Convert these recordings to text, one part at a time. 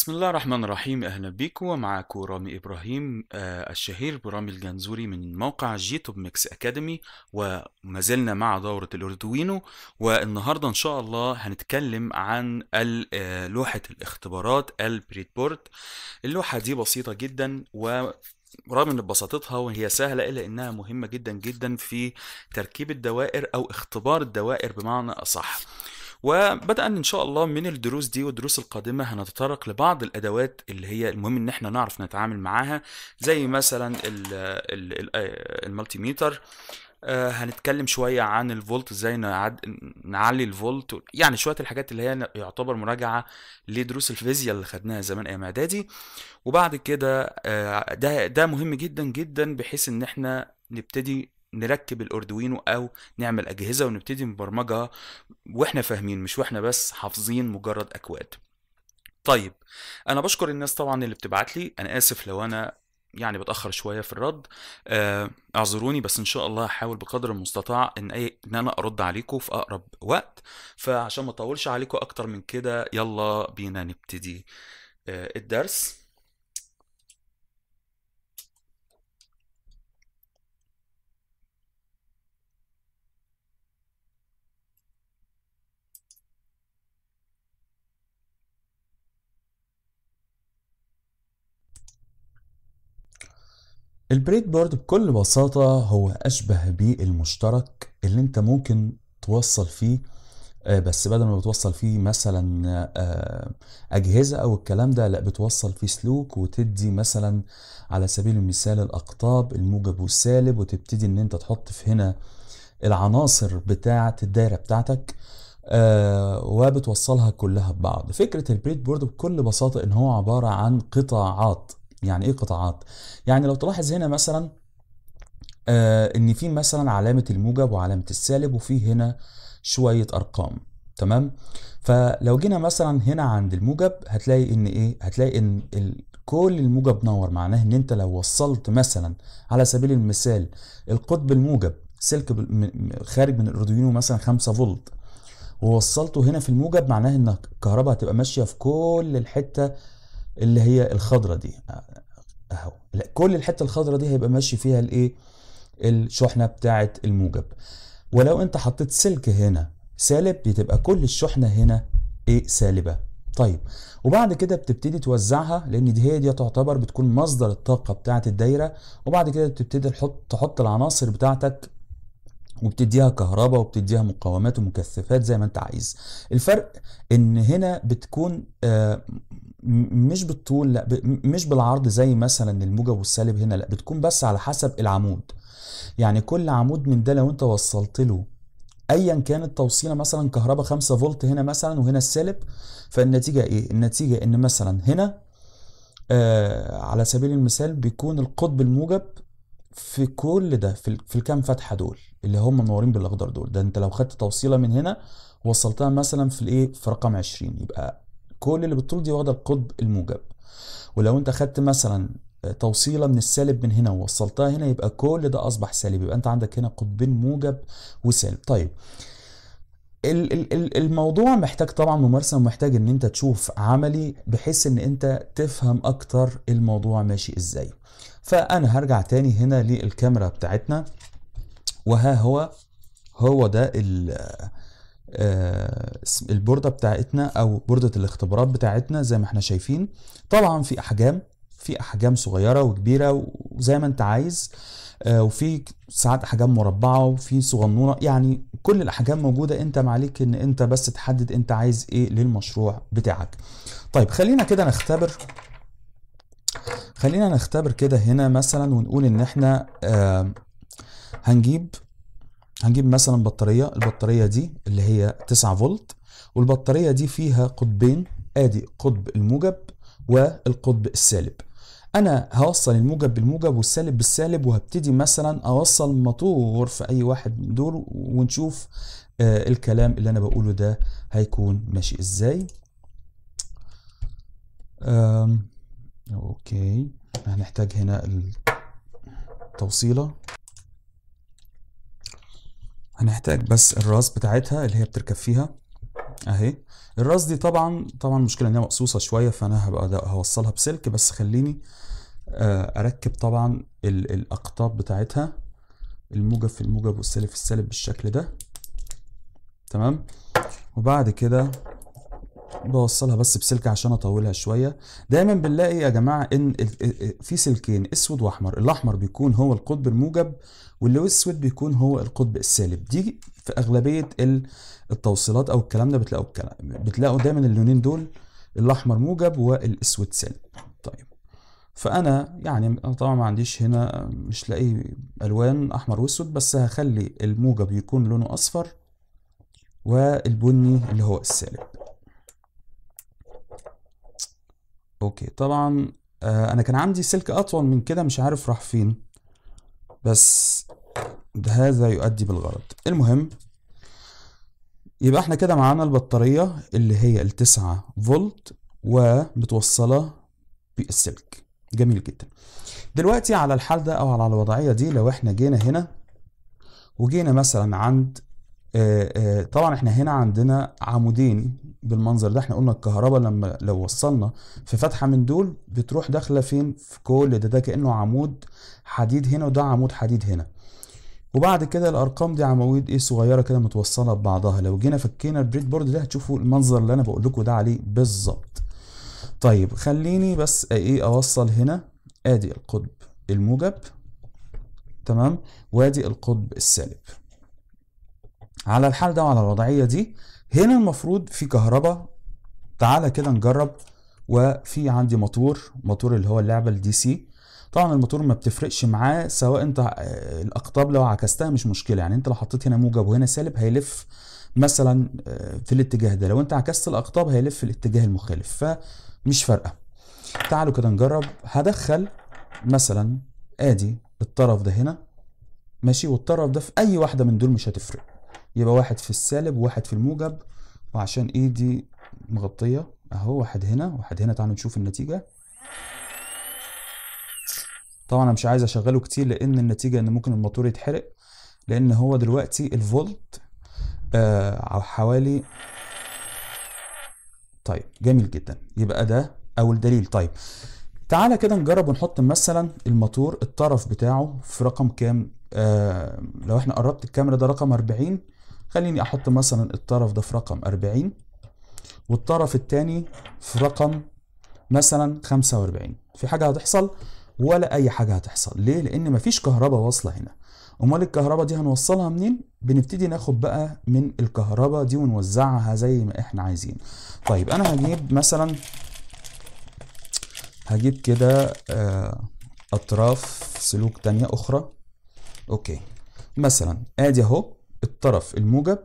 بسم الله الرحمن الرحيم أهلا بيكم ومعاكم رامي إبراهيم آه الشهير برامي الجنزوري من موقع جيتوب ميكس أكاديمي وما زلنا مع دورة الأردوينو والنهاردة إن شاء الله هنتكلم عن آه، لوحة الاختبارات البريد بورد اللوحة دي بسيطة جدا و رغم ان بساطتها وهي سهله الا انها مهمه جدا جدا في تركيب الدوائر او اختبار الدوائر بمعنى اصح وبدأ ان شاء الله من الدروس دي والدروس القادمه هنتطرق لبعض الادوات اللي هي المهم ان احنا نعرف نتعامل معاها زي مثلا آه، المالتي ميتر آه، هنتكلم شوية عن الفولت ازاي نعلي الفولت يعني شوية الحاجات اللي هي يعتبر مراجعة لدروس الفيزياء اللي خدناها زمان ايام اعدادي وبعد كده آه، ده ده مهم جدا جدا بحيث ان احنا نبتدي نركب الاردوينو او نعمل اجهزه ونبتدي نبرمجها واحنا فاهمين مش واحنا بس حافظين مجرد اكواد طيب انا بشكر الناس طبعا اللي بتبعت لي انا اسف لو انا يعني بتاخر شويه في الرد آه، اعذروني بس ان شاء الله هحاول بقدر المستطاع ان اي ان انا ارد عليكم في اقرب وقت فعشان ما اطولش عليكم اكتر من كده يلا بينا نبتدي آه، الدرس البريد بورد بكل بساطة هو أشبه بالمشترك اللي أنت ممكن توصل فيه آه، بس بدل ما بتوصل فيه مثلا آه، أجهزة أو الكلام ده لا بتوصل فيه سلوك وتدي مثلا على سبيل المثال الأقطاب الموجب والسالب وتبتدي إن أنت تحط في هنا العناصر بتاعة الدايرة بتاعتك آه، وبتوصلها كلها ببعض فكرة البريد بورد بكل بساطة إن هو عبارة عن قطاعات يعني ايه قطاعات يعني لو تلاحظ هنا مثلا آه ان في مثلا علامه الموجب وعلامه السالب وفي هنا شويه ارقام تمام فلو جينا مثلا هنا عند الموجب هتلاقي ان ايه هتلاقي ان كل الموجب نور معناه ان انت لو وصلت مثلا على سبيل المثال القطب الموجب سلك خارج من الاردوينو مثلا 5 فولت ووصلته هنا في الموجب معناه ان الكهرباء هتبقى ماشيه في كل الحته اللي هي الخضره دي آه، اهو كل الحته الخضره دي هيبقى ماشي فيها الايه الشحنه بتاعه الموجب ولو انت حطيت سلك هنا سالب بتبقى كل الشحنه هنا ايه سالبه طيب وبعد كده بتبتدي توزعها لان دي هي دي تعتبر بتكون مصدر الطاقه بتاعه الدايره وبعد كده بتبتدي تحط تحط العناصر بتاعتك وبتديها كهرباء وبتديها مقاومات ومكثفات زي ما انت عايز الفرق ان هنا بتكون آه، مش بالطول لا ب... مش بالعرض زي مثلا الموجب والسالب هنا لا بتكون بس على حسب العمود يعني كل عمود من ده لو انت وصلت له ايا كانت توصيله مثلا كهرباء 5 فولت هنا مثلا وهنا السالب فالنتيجه ايه النتيجه ان مثلا هنا آه على سبيل المثال بيكون القطب الموجب في كل ده في, في الكام فتحه دول اللي هم منورين بالاخضر دول ده انت لو خدت توصيله من هنا وصلتها مثلا في الايه في رقم 20 يبقى كل اللي بتطول دي واخده القطب الموجب ولو انت خدت مثلا توصيله من السالب من هنا ووصلتها هنا يبقى كل ده اصبح سالب يبقى انت عندك هنا قطبين موجب وسالب طيب الموضوع محتاج طبعا ممارسه ومحتاج ان انت تشوف عملي بحيث ان انت تفهم اكتر الموضوع ماشي ازاي فانا هرجع تاني هنا للكاميرا بتاعتنا وها هو هو ده ال آه، البورده بتاعتنا او بورده الاختبارات بتاعتنا زي ما احنا شايفين طبعا في احجام في احجام صغيره وكبيره وزي ما انت عايز آه، وفي ساعات احجام مربعه وفي صغنونه يعني كل الاحجام موجوده انت ما عليك ان انت بس تحدد انت عايز ايه للمشروع بتاعك طيب خلينا كده نختبر خلينا نختبر كده هنا مثلا ونقول ان احنا آه، هنجيب هنجيب مثلا بطاريه البطاريه دي اللي هي 9 فولت والبطاريه دي فيها قطبين ادي قطب الموجب والقطب السالب انا هوصل الموجب بالموجب والسالب بالسالب وهبتدي مثلا اوصل موتور في اي واحد من دول ونشوف آه الكلام اللي انا بقوله ده هيكون ماشي ازاي اوكي هنحتاج هنا التوصيله هنحتاج بس الراس بتاعتها اللي هي بتركب فيها اهي الراس دي طبعا طبعا المشكله ان هي مقصوصه شويه فانا هبقى هوصلها بسلك بس خليني آه، اركب طبعا الاقطاب بتاعتها الموجب في الموجب والسالب في السالب بالشكل ده تمام وبعد كده بوصلها بس بسلك عشان اطولها شويه دايما بنلاقي يا جماعه ان في سلكين اسود واحمر الاحمر بيكون هو القطب الموجب والاسود بيكون هو القطب السالب دي في اغلبيه التوصيلات او الكلام ده بتلاقوا الكلام بتلاقوا دايما اللونين دول الاحمر موجب والاسود سالب طيب فانا يعني انا طبعا ما عنديش هنا مش لاقي الوان احمر واسود بس هخلي الموجب يكون لونه اصفر والبني اللي هو السالب اوكي طبعا آه انا كان عندي سلك اطول من كده مش عارف راح فين بس ده هذا يؤدي بالغرض المهم يبقى احنا كده معانا البطارية اللي هي التسعة فولت ومتوصلة بالسلك جميل جدا دلوقتي على الحال ده او على الوضعية دي لو احنا جينا هنا وجينا مثلا عند آه، آه، طبعا احنا هنا عندنا عمودين بالمنظر ده احنا قلنا الكهرباء لما لو وصلنا في فتحه من دول بتروح داخله فين في كل ده ده كانه عمود حديد هنا وده عمود حديد هنا وبعد كده الارقام دي عواميد ايه صغيره كده متوصله ببعضها لو جينا فكينا البريد بورد ده هتشوفوا المنظر اللي انا بقول لكم ده عليه بالظبط طيب خليني بس ايه اوصل هنا ادي القطب الموجب تمام وادي القطب السالب على الحال ده وعلى الوضعيه دي هنا المفروض في كهرباء تعالى كده نجرب وفي عندي مطور مطور اللي هو اللعبه الدي سي طبعا الموتور ما بتفرقش معاه سواء انت آه، الاقطاب لو عكستها مش مشكله يعني انت لو حطيت هنا موجب وهنا سالب هيلف مثلا آه، في الاتجاه ده لو انت عكست الاقطاب هيلف في الاتجاه المخالف فمش فارقه تعالوا كده نجرب هدخل مثلا ادي الطرف ده هنا ماشي والطرف ده في اي واحده من دول مش هتفرق يبقى واحد في السالب وواحد في الموجب وعشان ايه دي مغطية اهو واحد هنا واحد هنا تعالوا نشوف النتيجة طبعا انا مش عايز اشغله كتير لان النتيجة ان ممكن الموتور يتحرق لان هو دلوقتي الفولت آه حوالي طيب جميل جدا يبقى ده اول دليل طيب تعالى كده نجرب ونحط مثلا الموتور الطرف بتاعه في رقم كام آه لو احنا قربت الكاميرا ده رقم 40 خليني احط مثلا الطرف ده في رقم 40 والطرف الثاني في رقم مثلا 45 في حاجه هتحصل ولا اي حاجه هتحصل ليه لان مفيش كهرباء واصله هنا امال الكهرباء دي هنوصلها منين بنبتدي ناخد بقى من الكهرباء دي ونوزعها زي ما احنا عايزين طيب انا هجيب مثلا هجيب كده آه، اطراف سلوك تانية اخرى اوكي مثلا ادي اهو الطرف الموجب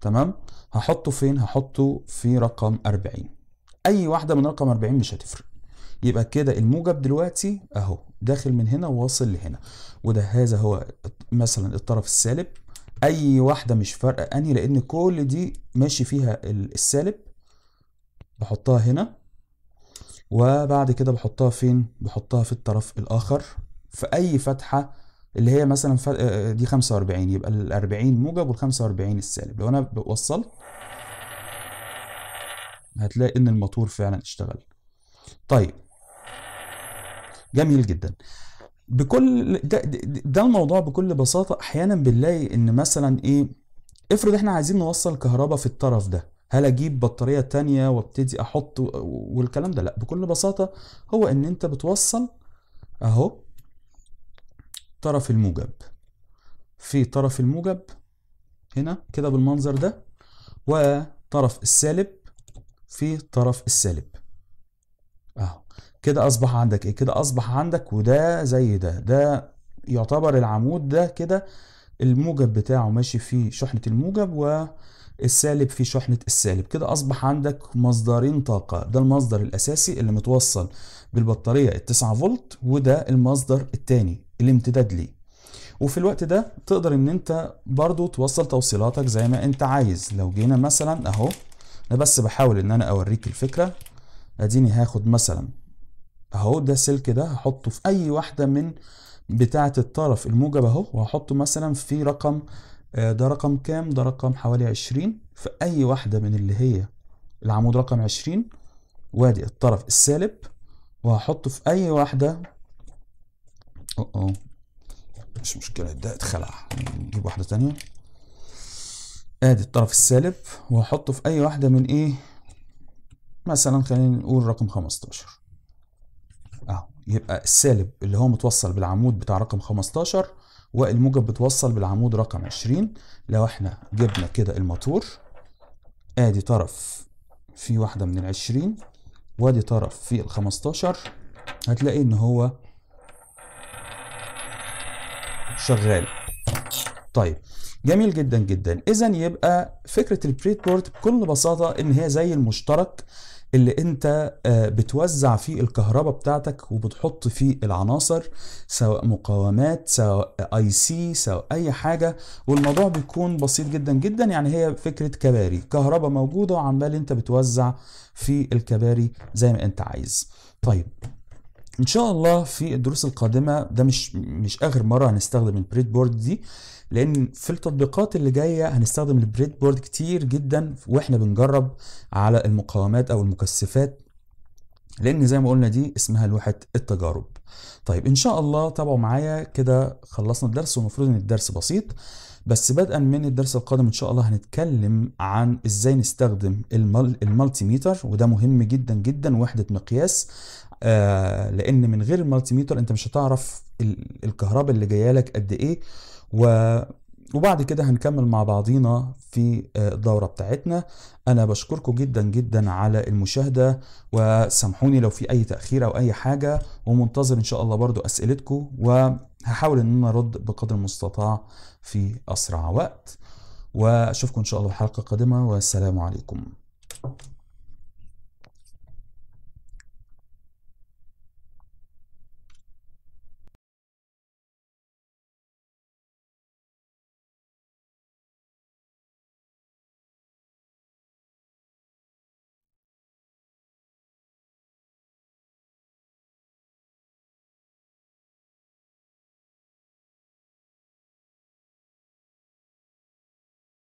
تمام هحطه فين هحطه في رقم 40 اي واحده من رقم 40 مش هتفرق يبقى كده الموجب دلوقتي اهو داخل من هنا وواصل لهنا وده هذا هو مثلا الطرف السالب اي واحده مش فارقه اني لان كل دي ماشي فيها السالب بحطها هنا وبعد كده بحطها فين بحطها في الطرف الاخر في اي فتحه اللي هي مثلا ف... آه، آه، دي 45 يبقى ال 40 موجب وال 45 السالب لو انا وصلت هتلاقي ان الموتور فعلا اشتغل طيب جميل جدا بكل ده, ده الموضوع بكل بساطه احيانا بنلاقي ان مثلا ايه افرض احنا عايزين نوصل كهرباء في الطرف ده هل اجيب بطاريه تانية وابتدي احط والكلام ده لا بكل بساطه هو ان انت بتوصل اهو طرف الموجب في طرف الموجب هنا كده بالمنظر ده وطرف السالب في طرف السالب اهو كده اصبح عندك ايه كده اصبح عندك وده زي ده ده يعتبر العمود ده كده الموجب بتاعه ماشي في شحنة الموجب والسالب في شحنة السالب كده أصبح عندك مصدرين طاقة ده المصدر الأساسي اللي متوصل بالبطارية التسعة فولت وده المصدر التاني الامتداد ليه وفي الوقت ده تقدر ان انت برضو توصل توصيلاتك زي ما انت عايز لو جينا مثلا اهو انا بس بحاول ان انا اوريك الفكرة اديني هاخد مثلا اهو ده سلك ده هحطه في اي واحدة من بتاعة الطرف الموجب اهو وهحطه مثلا في رقم آه، ده رقم كام ده رقم حوالي عشرين في اي واحدة من اللي هي العمود رقم عشرين وادي الطرف السالب وهحطه في اي واحدة أو أو مش مشكلة ده اتخلع نجيب واحدة تانية ادي الطرف السالب وهحطه في اي واحدة من ايه مثلا خلينا نقول رقم 15 اهو يبقى السالب اللي هو متوصل بالعمود بتاع رقم 15 والموجب بتوصل بالعمود رقم 20 لو احنا جبنا كده الموتور ادي طرف في واحدة من العشرين وادي طرف في الخمستاشر هتلاقي ان هو شغال طيب جميل جدا جدا اذا يبقى فكره البريت بورت بكل بساطه ان هي زي المشترك اللي انت آه، بتوزع فيه الكهرباء بتاعتك وبتحط فيه العناصر سواء مقاومات سواء اي سي سواء اي حاجه والموضوع بيكون بسيط جدا جدا يعني هي فكره كباري كهرباء موجوده وعمال انت بتوزع في الكباري زي ما انت عايز طيب ان شاء الله في الدروس القادمه ده مش مش اخر مره هنستخدم البريد بورد دي لان في التطبيقات اللي جايه هنستخدم البريد بورد كتير جدا واحنا بنجرب على المقاومات او المكثفات لان زي ما قلنا دي اسمها لوحه التجارب طيب ان شاء الله تابعوا معايا كده خلصنا الدرس والمفروض ان الدرس بسيط بس بدءا من الدرس القادم ان شاء الله هنتكلم عن ازاي نستخدم المالتي ميتر وده مهم جدا جدا وحده مقياس آه، لان من غير المالتيميتر انت مش هتعرف الكهرباء اللي جايه لك قد ايه و وبعد كده هنكمل مع بعضينا في آه، الدورة بتاعتنا أنا بشكركم جدا جدا على المشاهدة وسامحوني لو في أي تأخير أو أي حاجة ومنتظر إن شاء الله برضو أسئلتكم وهحاول إن أنا أرد بقدر المستطاع في أسرع وقت وأشوفكم إن شاء الله في حلقة قادمة والسلام عليكم